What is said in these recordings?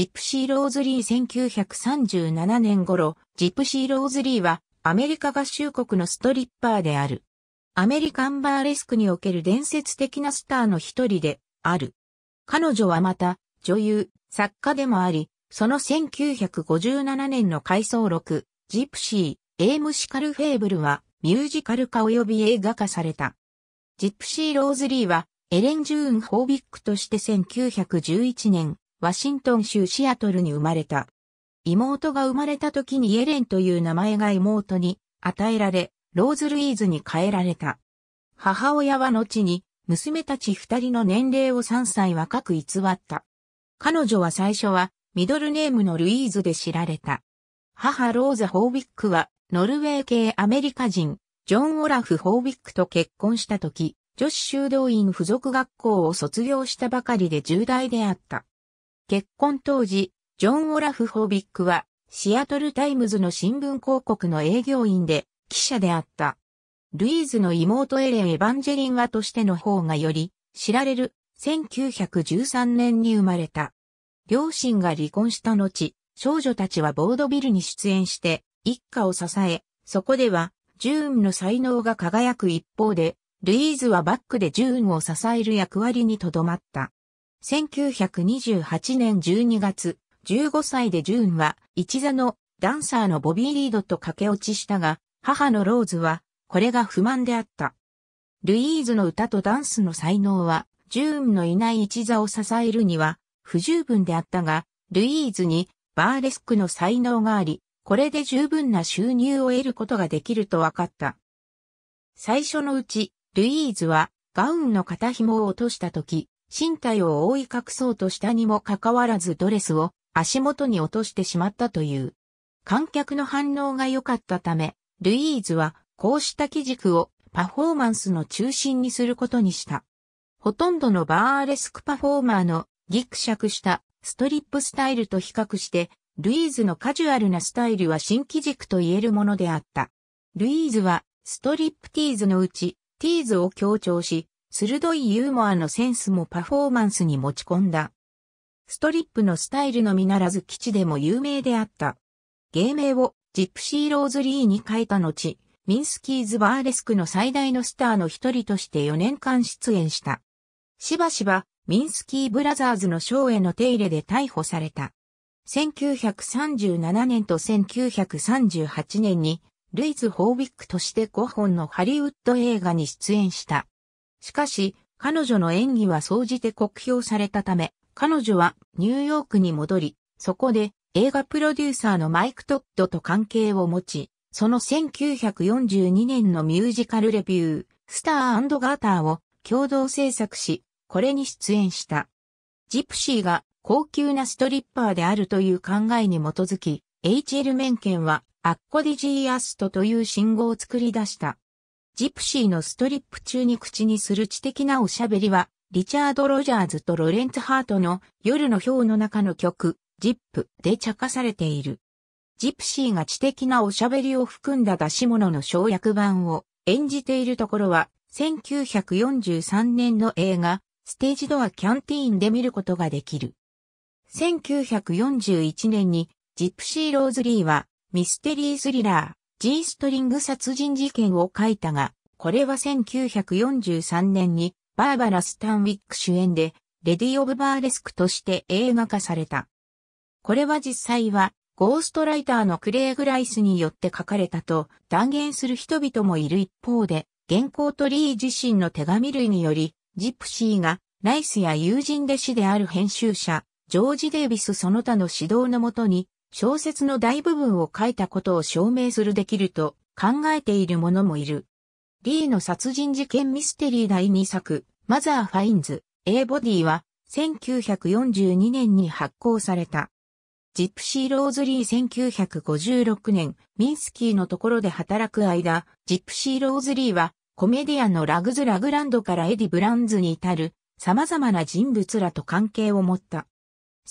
ジプシー・ローズリー1937年頃、ジプシー・ローズリーはアメリカ合衆国のストリッパーである。アメリカンバーレスクにおける伝説的なスターの一人である。彼女はまた女優、作家でもあり、その1957年の回想録、ジプシー、エイムシカル・フェーブルはミュージカル化及び映画化された。ジプシー・ローズリーはエレン・ジューン・ホービックとして1911年、ワシントン州シアトルに生まれた。妹が生まれた時にエレンという名前が妹に与えられ、ローズ・ルイーズに変えられた。母親は後に、娘たち二人の年齢を3歳若く偽った。彼女は最初は、ミドルネームのルイーズで知られた。母ローザ・ホービックは、ノルウェー系アメリカ人、ジョン・オラフ・ホービックと結婚した時、女子修道院附属学校を卒業したばかりで重大であった。結婚当時、ジョン・オラフ・ホービックは、シアトル・タイムズの新聞広告の営業員で、記者であった。ルイーズの妹エレン・エヴァンジェリンはとしての方がより、知られる、1913年に生まれた。両親が離婚した後、少女たちはボードビルに出演して、一家を支え、そこでは、ジューンの才能が輝く一方で、ルイーズはバックでジューンを支える役割にとどまった。1928年12月、15歳でジューンは一座のダンサーのボビー・リードと駆け落ちしたが、母のローズはこれが不満であった。ルイーズの歌とダンスの才能は、ジューンのいない一座を支えるには不十分であったが、ルイーズにバーレスクの才能があり、これで十分な収入を得ることができると分かった。最初のうち、ルイーズはガウンの肩紐を落とした時、身体を覆い隠そうとしたにもかかわらずドレスを足元に落としてしまったという。観客の反応が良かったため、ルイーズはこうした基軸をパフォーマンスの中心にすることにした。ほとんどのバーレスクパフォーマーのギクシャクしたストリップスタイルと比較して、ルイーズのカジュアルなスタイルは新基軸と言えるものであった。ルイーズはストリップティーズのうちティーズを強調し、鋭いユーモアのセンスもパフォーマンスに持ち込んだ。ストリップのスタイルのみならず基地でも有名であった。芸名をジプシー・ローズリーに変えた後、ミンスキーズ・バーレスクの最大のスターの一人として4年間出演した。しばしば、ミンスキー・ブラザーズのショーへの手入れで逮捕された。1937年と1938年に、ルイズ・ホービックとして5本のハリウッド映画に出演した。しかし、彼女の演技は総じて酷評されたため、彼女はニューヨークに戻り、そこで映画プロデューサーのマイク・トッドと関係を持ち、その1942年のミュージカルレビュー、スターガーターを共同制作し、これに出演した。ジプシーが高級なストリッパーであるという考えに基づき、HL メンケンはアッコディジーアストという信号を作り出した。ジプシーのストリップ中に口にする知的なおしゃべりは、リチャード・ロジャーズとロレンツ・ハートの夜の表の中の曲、ジップで茶化されている。ジプシーが知的なおしゃべりを含んだ出し物の省略版を演じているところは、1943年の映画、ステージドアキャンティーンで見ることができる。1941年に、ジプシー・ローズリーは、ミステリー・スリラー。G ストリング殺人事件を書いたが、これは1943年にバーバラ・スタンウィック主演でレディ・オブ・バーレスクとして映画化された。これは実際はゴーストライターのクレイグ・ライスによって書かれたと断言する人々もいる一方で、原稿とリー自身の手紙類により、ジプシーがライスや友人弟子である編集者、ジョージ・デイビスその他の指導のもとに小説の大部分を書いたことを証明するできると考えている者もいる。リーの殺人事件ミステリー第2作、マザー・ファインズ、A ボディは、1942年に発行された。ジプシー・ローズリー1956年、ミンスキーのところで働く間、ジプシー・ローズリーは、コメディアンのラグズ・ラグランドからエディ・ブランズに至る、様々な人物らと関係を持った。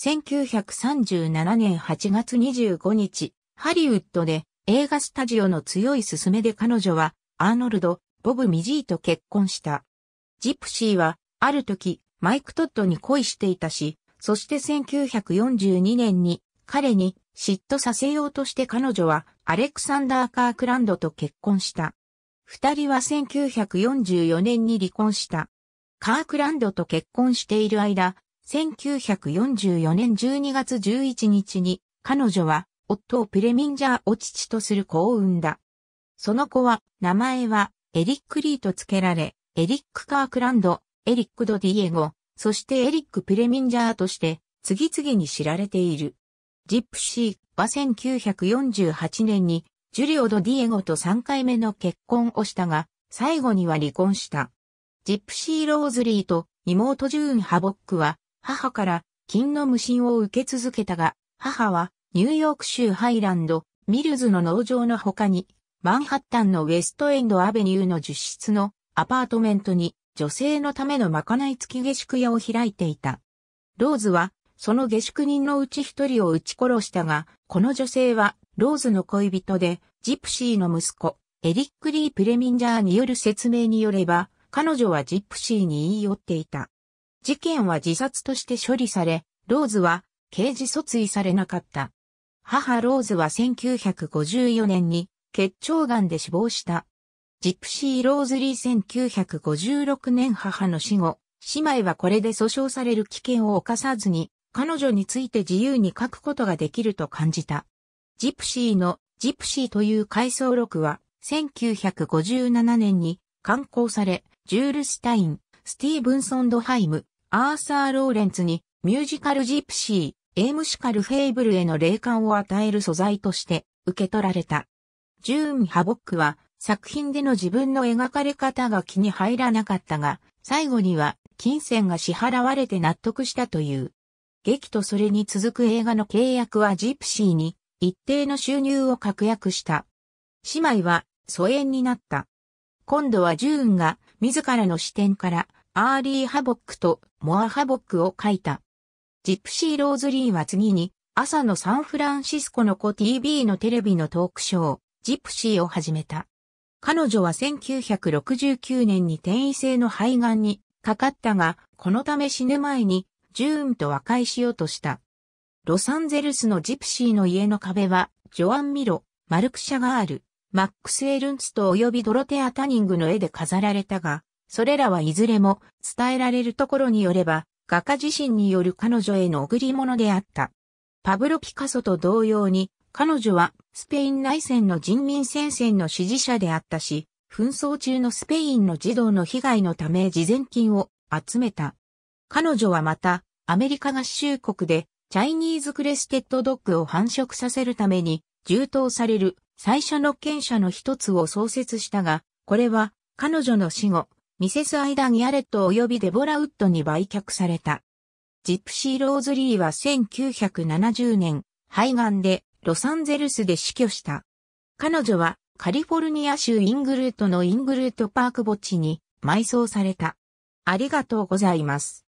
1937年8月25日、ハリウッドで映画スタジオの強い勧めで彼女はアーノルド・ボブ・ミジーと結婚した。ジプシーはある時マイク・トッドに恋していたし、そして1942年に彼に嫉妬させようとして彼女はアレクサンダー・カークランドと結婚した。二人は1944年に離婚した。カークランドと結婚している間、1944年12月11日に彼女は夫をプレミンジャーを父とする子を産んだ。その子は名前はエリック・リーと付けられ、エリック・カークランド、エリック・ド・ディエゴ、そしてエリック・プレミンジャーとして次々に知られている。ジップシーは1948年にジュリオ・ド・ディエゴと3回目の結婚をしたが、最後には離婚した。ジップシー・ローズリーと妹ジューン・ハボックは母から金の無心を受け続けたが、母はニューヨーク州ハイランド、ミルズの農場の他に、マンハッタンのウェストエンドアベニューの10室のアパートメントに女性のためのまかない付き下宿屋を開いていた。ローズはその下宿人のうち一人を撃ち殺したが、この女性はローズの恋人でジプシーの息子、エリック・リー・プレミンジャーによる説明によれば、彼女はジプシーに言い寄っていた。事件は自殺として処理され、ローズは刑事訴追されなかった。母ローズは1954年に結腸癌で死亡した。ジプシー・ローズリー1956年母の死後、姉妹はこれで訴訟される危険を犯さずに、彼女について自由に書くことができると感じた。ジプシーのジプシーという回想録は1957年に刊行され、ジュール・スタイン、スティーブンソン・ドハイム、アーサー・ローレンツに、ミュージカル・ジプシー、エームシカル・フェイブルへの霊感を与える素材として受け取られた。ジューン・ハボックは、作品での自分の描かれ方が気に入らなかったが、最後には金銭が支払われて納得したという。劇とそれに続く映画の契約はジプシーに一定の収入を確約した。姉妹は疎遠になった。今度はジューンが自らの視点から、アーリー・ハボックとモア・ハボックを書いた。ジプシー・ローズリーは次に、朝のサンフランシスコの子 TV のテレビのトークショー、ジプシーを始めた。彼女は1969年に転移性の肺がんにかかったが、このため死ぬ前に、ジューンと和解しようとした。ロサンゼルスのジプシーの家の壁は、ジョアン・ミロ、マルク・シャガール、マックス・エルンスト及びドロテア・タニングの絵で飾られたが、それらはいずれも伝えられるところによれば、画家自身による彼女への贈り物であった。パブロ・ピカソと同様に、彼女はスペイン内戦の人民戦線の支持者であったし、紛争中のスペインの児童の被害のため事前金を集めた。彼女はまた、アメリカ合衆国でチャイニーズクレステッドドッグを繁殖させるために、重当される最初の権者の一つを創設したが、これは彼女の死後、ミセス・アイダ・ギアレット及びデボラ・ウッドに売却された。ジプシー・ローズ・リーは1970年、肺がんでロサンゼルスで死去した。彼女はカリフォルニア州イングルートのイングルートパーク墓地に埋葬された。ありがとうございます。